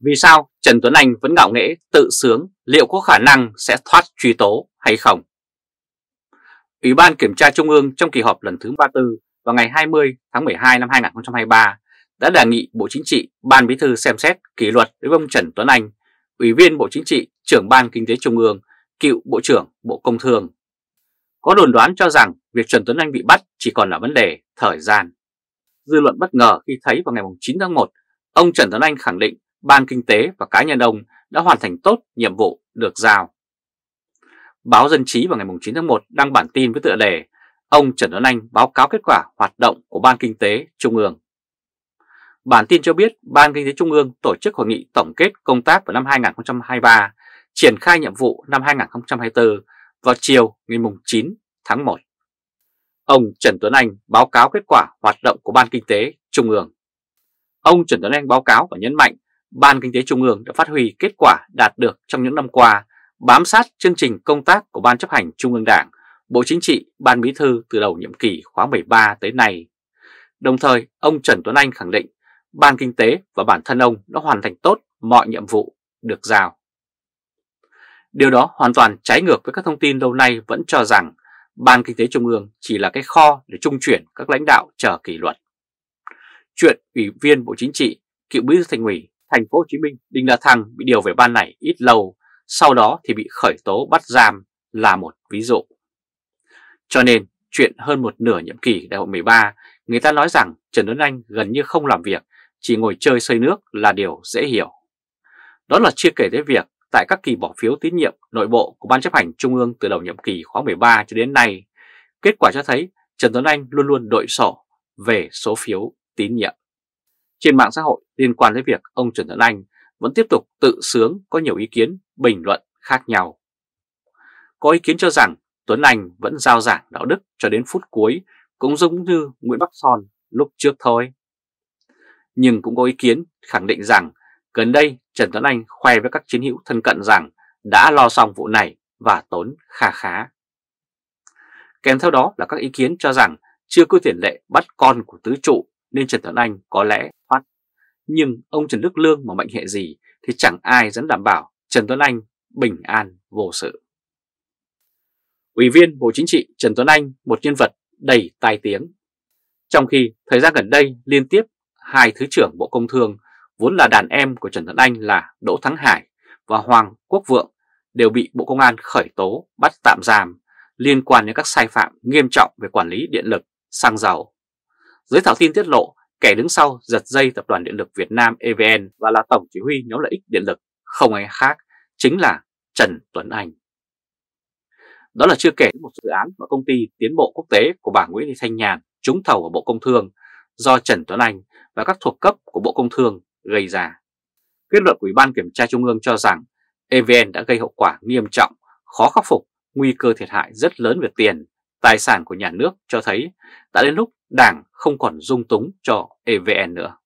Vì sao Trần Tuấn Anh vẫn ngạo nghễ tự sướng liệu có khả năng sẽ thoát truy tố hay không? Ủy ban Kiểm tra Trung ương trong kỳ họp lần thứ 34 vào ngày 20 tháng 12 năm 2023 đã đề nghị Bộ Chính trị Ban Bí thư xem xét kỷ luật đối với ông Trần Tuấn Anh, Ủy viên Bộ Chính trị, trưởng Ban Kinh tế Trung ương, cựu Bộ trưởng Bộ Công Thương. Có đồn đoán cho rằng việc Trần Tuấn Anh bị bắt chỉ còn là vấn đề thời gian. Dư luận bất ngờ khi thấy vào ngày 9 tháng 1, ông Trần Tuấn Anh khẳng định Ban Kinh tế và cá nhân ông đã hoàn thành tốt nhiệm vụ được giao. Báo Dân chí vào ngày 9 tháng 1 đăng bản tin với tựa đề Ông Trần Tuấn Anh báo cáo kết quả hoạt động của Ban Kinh tế Trung ương. Bản tin cho biết Ban Kinh tế Trung ương tổ chức hội nghị tổng kết công tác vào năm 2023, triển khai nhiệm vụ năm 2024 vào chiều ngày 9 tháng 1. Ông Trần Tuấn Anh báo cáo kết quả hoạt động của Ban Kinh tế Trung ương. Ông Trần Tuấn Anh báo cáo và nhấn mạnh Ban Kinh tế Trung ương đã phát huy kết quả đạt được trong những năm qua, bám sát chương trình công tác của Ban chấp hành Trung ương Đảng, Bộ Chính trị, Ban Bí thư từ đầu nhiệm kỳ khóa 13 tới nay. Đồng thời, ông Trần Tuấn Anh khẳng định Ban Kinh tế và bản thân ông đã hoàn thành tốt mọi nhiệm vụ được giao. Điều đó hoàn toàn trái ngược với các thông tin lâu nay vẫn cho rằng Ban Kinh tế Trung ương chỉ là cái kho để trung chuyển các lãnh đạo chờ kỷ luật. Chuyện Ủy viên Bộ Chính trị, cựu bí thư thành ủy thành phố Hồ Chí Minh, Đinh La Thăng bị điều về ban này ít lâu, sau đó thì bị khởi tố bắt giam là một ví dụ. Cho nên, chuyện hơn một nửa nhiệm kỳ đại hội 13, người ta nói rằng Trần Tuấn Anh gần như không làm việc, chỉ ngồi chơi xây nước là điều dễ hiểu. Đó là chưa kể tới việc tại các kỳ bỏ phiếu tín nhiệm nội bộ của Ban chấp hành Trung ương từ đầu nhiệm kỳ khóa 13 cho đến nay, kết quả cho thấy Trần Tuấn Anh luôn luôn đội sổ về số phiếu tín nhiệm. Trên mạng xã hội liên quan đến việc ông Trần Tuấn Anh vẫn tiếp tục tự sướng có nhiều ý kiến bình luận khác nhau. Có ý kiến cho rằng Tuấn Anh vẫn giao giảng đạo đức cho đến phút cuối cũng giống như Nguyễn Bắc Son lúc trước thôi. Nhưng cũng có ý kiến khẳng định rằng gần đây Trần Tuấn Anh khoe với các chiến hữu thân cận rằng đã lo xong vụ này và tốn khá khá. Kèm theo đó là các ý kiến cho rằng chưa có tiền lệ bắt con của tứ trụ nên Trần Tuấn Anh có lẽ nhưng ông Trần Đức Lương mà mệnh hệ gì thì chẳng ai dám đảm bảo Trần Tuấn Anh bình an vô sự. Ủy viên Bộ Chính trị Trần Tuấn Anh một nhân vật đầy tai tiếng. Trong khi thời gian gần đây liên tiếp hai Thứ trưởng Bộ Công Thương vốn là đàn em của Trần Tuấn Anh là Đỗ Thắng Hải và Hoàng Quốc Vượng đều bị Bộ Công an khởi tố bắt tạm giam liên quan đến các sai phạm nghiêm trọng về quản lý điện lực, xăng dầu. Giới thảo tin tiết lộ Kẻ đứng sau giật dây Tập đoàn Điện lực Việt Nam EVN và là Tổng Chỉ huy nhóm lợi ích điện lực không ai khác, chính là Trần Tuấn Anh. Đó là chưa kể một dự án mà công ty tiến bộ quốc tế của bà Nguyễn Thị Thanh Nhàn trúng thầu ở Bộ Công Thương do Trần Tuấn Anh và các thuộc cấp của Bộ Công Thương gây ra. Kết luận của Ủy ban Kiểm tra Trung ương cho rằng EVN đã gây hậu quả nghiêm trọng, khó khắc phục, nguy cơ thiệt hại rất lớn về tiền, tài sản của nhà nước cho thấy đã đến lúc Đảng không còn dung túng cho EVN nữa.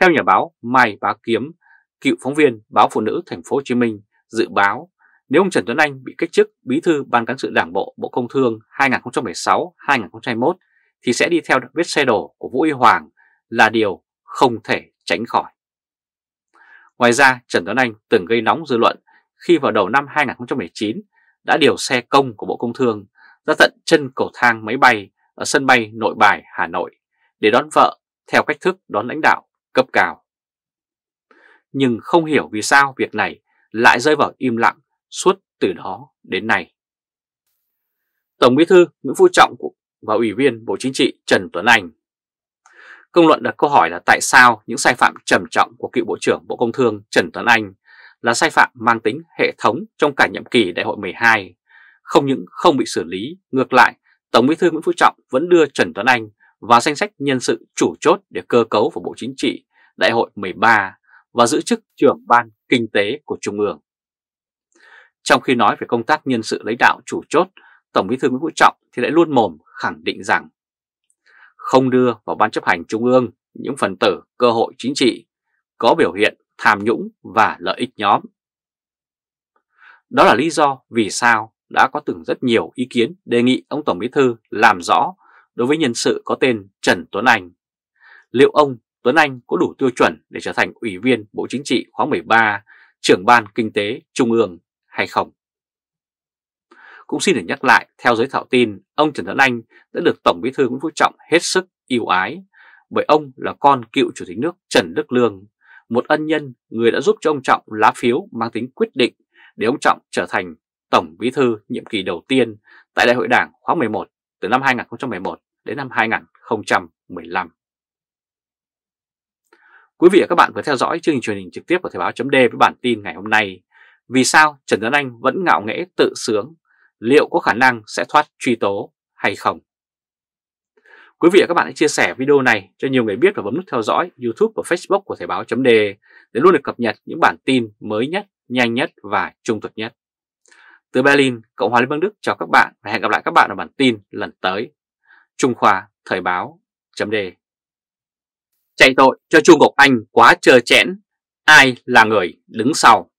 Theo nhà báo Mai Bá Kiếm, cựu phóng viên báo Phụ nữ Thành phố Hồ Chí Minh dự báo nếu ông Trần Tuấn Anh bị cách chức bí thư ban cán sự Đảng bộ Bộ Công Thương 2016-2021 thì sẽ đi theo vết xe đổ của Vũ Y Hoàng là điều không thể tránh khỏi. Ngoài ra, Trần Tuấn Anh từng gây nóng dư luận khi vào đầu năm 2019 đã điều xe công của Bộ Công Thương ra tận chân cầu thang máy bay ở sân bay Nội Bài, Hà Nội để đón vợ theo cách thức đón lãnh đạo cấp cao. Nhưng không hiểu vì sao việc này lại rơi vào im lặng suốt từ đó đến nay. Tổng bí thư Nguyễn Phú Trọng và Ủy viên Bộ Chính trị Trần Tuấn Anh Công luận đặt câu hỏi là tại sao những sai phạm trầm trọng của cựu Bộ trưởng Bộ Công Thương Trần Tuấn Anh là sai phạm mang tính hệ thống trong cả nhiệm kỳ Đại hội 12 không những không bị xử lý, ngược lại, Tổng Bí thư Nguyễn Phú Trọng vẫn đưa Trần Tuấn Anh vào danh sách nhân sự chủ chốt để cơ cấu vào Bộ Chính trị Đại hội 13 và giữ chức trưởng Ban Kinh tế của Trung ương. Trong khi nói về công tác nhân sự lãnh đạo chủ chốt, Tổng Bí thư Nguyễn Phú Trọng thì lại luôn mồm khẳng định rằng không đưa vào Ban chấp hành Trung ương những phần tử cơ hội chính trị có biểu hiện tham nhũng và lợi ích nhóm. Đó là lý do vì sao đã có từng rất nhiều ý kiến đề nghị ông Tổng Bí Thư làm rõ đối với nhân sự có tên Trần Tuấn Anh. Liệu ông Tuấn Anh có đủ tiêu chuẩn để trở thành Ủy viên Bộ Chính trị khóa 13, trưởng ban Kinh tế Trung ương hay không? Cũng xin được nhắc lại, theo giới thạo tin, ông Trần Tuấn Anh đã được Tổng Bí Thư Nguyễn Phú Trọng hết sức yêu ái bởi ông là con cựu Chủ tịch nước Trần Đức Lương, một ân nhân người đã giúp cho ông Trọng lá phiếu mang tính quyết định để ông Trọng trở thành Tổng Bí Thư nhiệm kỳ đầu tiên tại Đại hội Đảng khóa 11 từ năm 2011 đến năm 2015. Quý vị và các bạn vừa theo dõi chương trình truyền hình trực tiếp của Thời báo chấm với bản tin ngày hôm nay. Vì sao Trần Tuấn Anh vẫn ngạo nghễ tự sướng? Liệu có khả năng sẽ thoát truy tố hay không? Quý vị và các bạn hãy chia sẻ video này cho nhiều người biết và bấm nút theo dõi YouTube và Facebook của Thời báo chấm để luôn được cập nhật những bản tin mới nhất, nhanh nhất và trung thực nhất. Từ Berlin, Cộng hòa Liên bang Đức chào các bạn và hẹn gặp lại các bạn ở bản tin lần tới. Trung Khoa Thời báo chấm đề Chạy tội cho Trung Ngọc Anh quá chờ chẽn, ai là người đứng sau?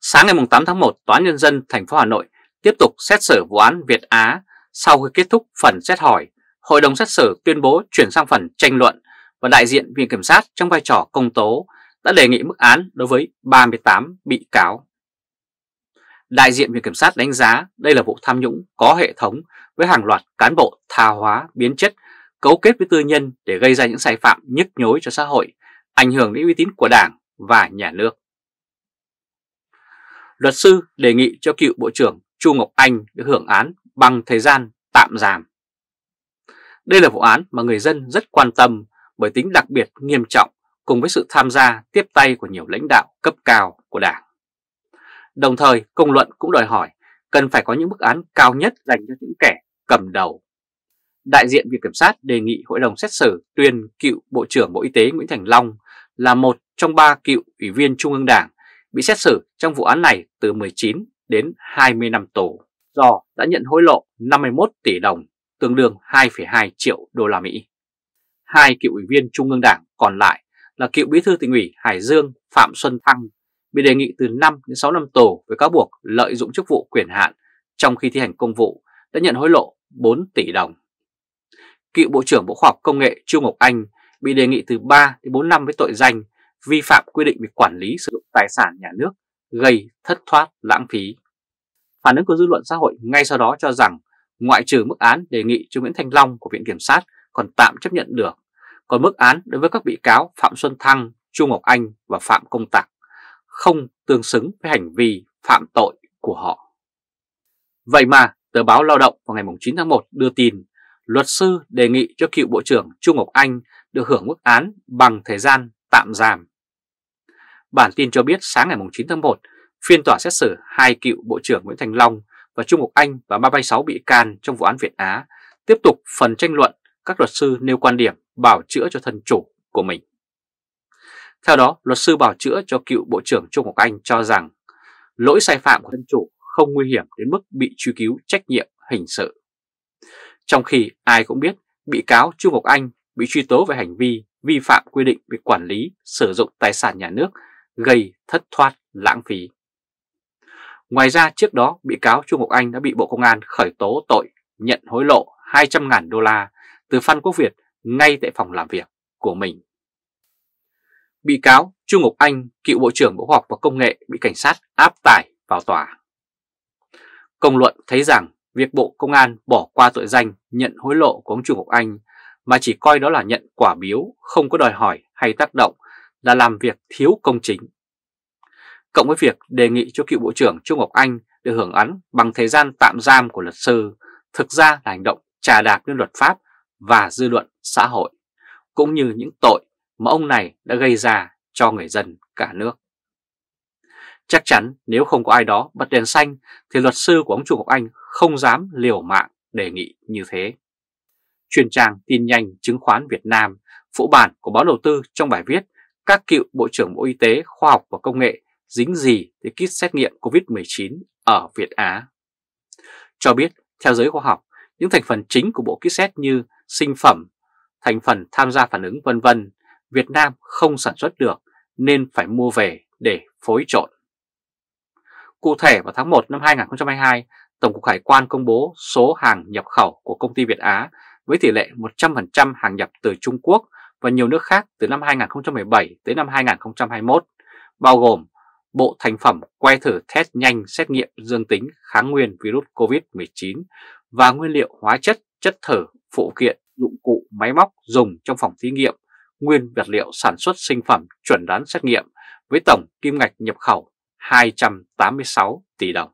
Sáng ngày 8 tháng 1, Tòa án Nhân dân thành phố Hà Nội tiếp tục xét xử vụ án Việt Á. Sau khi kết thúc phần xét hỏi, Hội đồng xét xử tuyên bố chuyển sang phần tranh luận và đại diện Viện Kiểm sát trong vai trò công tố đã đề nghị mức án đối với 38 bị cáo. Đại diện Viện Kiểm sát đánh giá đây là vụ tham nhũng có hệ thống với hàng loạt cán bộ tha hóa, biến chất, cấu kết với tư nhân để gây ra những sai phạm nhức nhối cho xã hội, ảnh hưởng đến uy tín của Đảng và nhà nước. Luật sư đề nghị cho cựu Bộ trưởng Chu Ngọc Anh được hưởng án bằng thời gian tạm giam. Đây là vụ án mà người dân rất quan tâm bởi tính đặc biệt nghiêm trọng cùng với sự tham gia tiếp tay của nhiều lãnh đạo cấp cao của Đảng. Đồng thời, công luận cũng đòi hỏi cần phải có những bức án cao nhất dành cho những kẻ cầm đầu. Đại diện Viện Kiểm sát đề nghị Hội đồng xét xử tuyên cựu Bộ trưởng Bộ Y tế Nguyễn Thành Long là một trong ba cựu Ủy viên Trung ương Đảng bị xét xử trong vụ án này từ 19 đến 20 năm tù do đã nhận hối lộ 51 tỷ đồng, tương đương 2,2 triệu đô la Mỹ. Hai cựu ủy viên Trung ương Đảng còn lại là cựu bí thư tỉnh ủy Hải Dương Phạm Xuân Thăng bị đề nghị từ 5 đến 6 năm tù với cáo buộc lợi dụng chức vụ quyền hạn trong khi thi hành công vụ đã nhận hối lộ 4 tỷ đồng. Cựu Bộ trưởng Bộ Khoa học Công nghệ Trương Ngọc Anh bị đề nghị từ 3 đến 4 năm với tội danh vi phạm quy định về quản lý sử dụng tài sản nhà nước gây thất thoát lãng phí. Phản ứng của dư luận xã hội ngay sau đó cho rằng ngoại trừ mức án đề nghị cho Nguyễn Thanh Long của Viện Kiểm sát còn tạm chấp nhận được, còn mức án đối với các bị cáo Phạm Xuân Thăng, Chu Ngọc Anh và Phạm Công Tạc không tương xứng với hành vi phạm tội của họ. Vậy mà, tờ báo Lao động vào ngày 9 tháng 1 đưa tin luật sư đề nghị cho cựu Bộ trưởng Trung Ngọc Anh được hưởng mức án bằng thời gian tạm giam. Bản tin cho biết sáng ngày 9 tháng 1, phiên tòa xét xử hai cựu Bộ trưởng Nguyễn Thành Long và Trung Ngọc Anh và 336 bị can trong vụ án Việt Á tiếp tục phần tranh luận các luật sư nêu quan điểm bảo chữa cho thân chủ của mình. Theo đó, luật sư bảo chữa cho cựu Bộ trưởng Trung Quốc Anh cho rằng lỗi sai phạm của dân chủ không nguy hiểm đến mức bị truy cứu trách nhiệm hình sự. Trong khi ai cũng biết bị cáo Trung Quốc Anh bị truy tố về hành vi vi phạm quy định về quản lý sử dụng tài sản nhà nước gây thất thoát lãng phí. Ngoài ra trước đó bị cáo Trung Quốc Anh đã bị Bộ Công an khởi tố tội nhận hối lộ 200.000 đô la từ Phan Quốc Việt ngay tại phòng làm việc của mình bị cáo Chu Ngọc Anh, cựu Bộ trưởng Bộ Khoa học và Công nghệ bị cảnh sát áp tải vào tòa. Công luận thấy rằng việc Bộ Công an bỏ qua tội danh nhận hối lộ của ông Chu Ngọc Anh mà chỉ coi đó là nhận quả biếu, không có đòi hỏi hay tác động là làm việc thiếu công chính. Cộng với việc đề nghị cho cựu Bộ trưởng Chu Ngọc Anh được hưởng án bằng thời gian tạm giam của luật sư thực ra là hành động trà đạp lên luật pháp và dư luận xã hội, cũng như những tội mà ông này đã gây ra cho người dân cả nước. Chắc chắn nếu không có ai đó bật đèn xanh thì luật sư của ông Chu Ngọc Anh không dám liều mạng đề nghị như thế. Chuyên trang tin nhanh chứng khoán Việt Nam phụ bản của báo đầu tư trong bài viết các cựu Bộ trưởng Bộ Y tế, Khoa học và Công nghệ dính gì tới kit xét nghiệm COVID-19 ở Việt Á. Cho biết, theo giới khoa học, những thành phần chính của bộ kit xét như sinh phẩm, thành phần tham gia phản ứng vân vân Việt Nam không sản xuất được nên phải mua về để phối trộn. Cụ thể vào tháng 1 năm 2022, Tổng cục Hải quan công bố số hàng nhập khẩu của công ty Việt Á với tỷ lệ 100% hàng nhập từ Trung Quốc và nhiều nước khác từ năm 2017 tới năm 2021, bao gồm bộ thành phẩm que thử test nhanh xét nghiệm dương tính kháng nguyên virus COVID-19 và nguyên liệu hóa chất, chất thử, phụ kiện, dụng cụ, máy móc dùng trong phòng thí nghiệm nguyên vật liệu sản xuất sinh phẩm chuẩn đoán xét nghiệm với tổng kim ngạch nhập khẩu 286 tỷ đồng.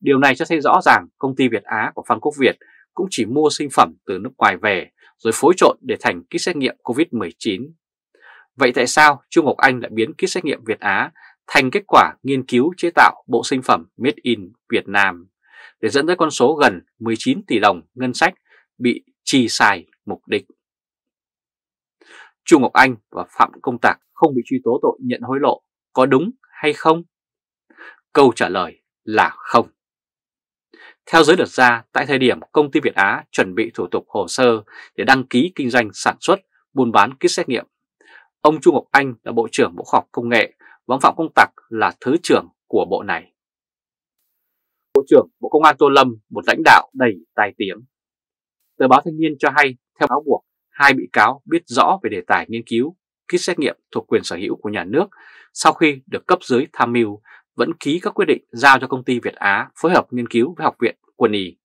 Điều này cho thấy rõ ràng công ty Việt Á của Phan Quốc Việt cũng chỉ mua sinh phẩm từ nước ngoài về rồi phối trộn để thành kit xét nghiệm COVID-19. Vậy tại sao Trung Ngọc Anh lại biến kit xét nghiệm Việt Á thành kết quả nghiên cứu chế tạo bộ sinh phẩm Made in Việt Nam để dẫn tới con số gần 19 tỷ đồng ngân sách bị chi xài mục đích. Chu Ngọc Anh và Phạm Công Tạc không bị truy tố tội nhận hối lộ có đúng hay không? Câu trả lời là không. Theo giới luật gia, tại thời điểm công ty Việt Á chuẩn bị thủ tục hồ sơ để đăng ký kinh doanh sản xuất, buôn bán kit xét nghiệm, ông Chu Ngọc Anh là Bộ trưởng Bộ Khoa học Công nghệ và ông Phạm Công Tạc là Thứ trưởng của bộ này. Bộ trưởng Bộ Công an Tô Lâm, một lãnh đạo đầy tài tiếng. Tờ báo Thanh niên cho hay, theo cáo buộc, hai bị cáo biết rõ về đề tài nghiên cứu, ký xét nghiệm thuộc quyền sở hữu của nhà nước sau khi được cấp dưới tham mưu vẫn ký các quyết định giao cho công ty Việt Á phối hợp nghiên cứu với Học viện Quân y.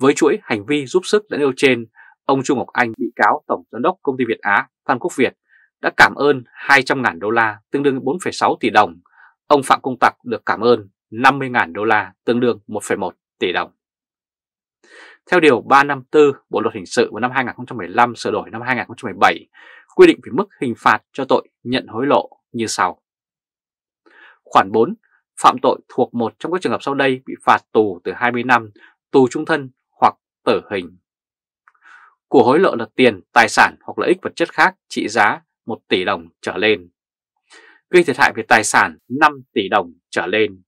Với chuỗi hành vi giúp sức đã nêu trên, ông Trung Ngọc Anh bị cáo Tổng Giám đốc Công ty Việt Á Phan Quốc Việt đã cảm ơn 200.000 đô la tương đương 4,6 tỷ đồng. Ông Phạm Công Tặc được cảm ơn 50.000 đô la tương đương 1,1 tỷ đồng. Theo Điều 354 Bộ Luật Hình sự vào năm 2015 sửa đổi năm 2017 quy định về mức hình phạt cho tội nhận hối lộ như sau. Khoản 4. Phạm tội thuộc một trong các trường hợp sau đây bị phạt tù từ 20 năm, tù trung thân hoặc tử hình. Của hối lộ là tiền, tài sản hoặc lợi ích vật chất khác trị giá 1 tỷ đồng trở lên. Gây thiệt hại về tài sản 5 tỷ đồng trở lên.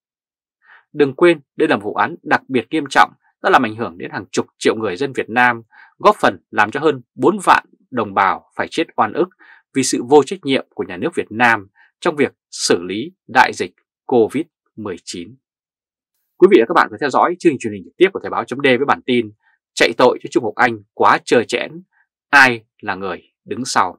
Đừng quên đây là một vụ án đặc biệt nghiêm trọng đã làm ảnh hưởng đến hàng chục triệu người dân Việt Nam, góp phần làm cho hơn 4 vạn đồng bào phải chết oan ức vì sự vô trách nhiệm của nhà nước Việt Nam trong việc xử lý đại dịch COVID-19. Quý vị và các bạn vừa theo dõi chương trình truyền hình trực tiếp của Thời báo .d với bản tin Chạy tội cho Trung Quốc Anh quá trơ chẽn, ai là người đứng sau.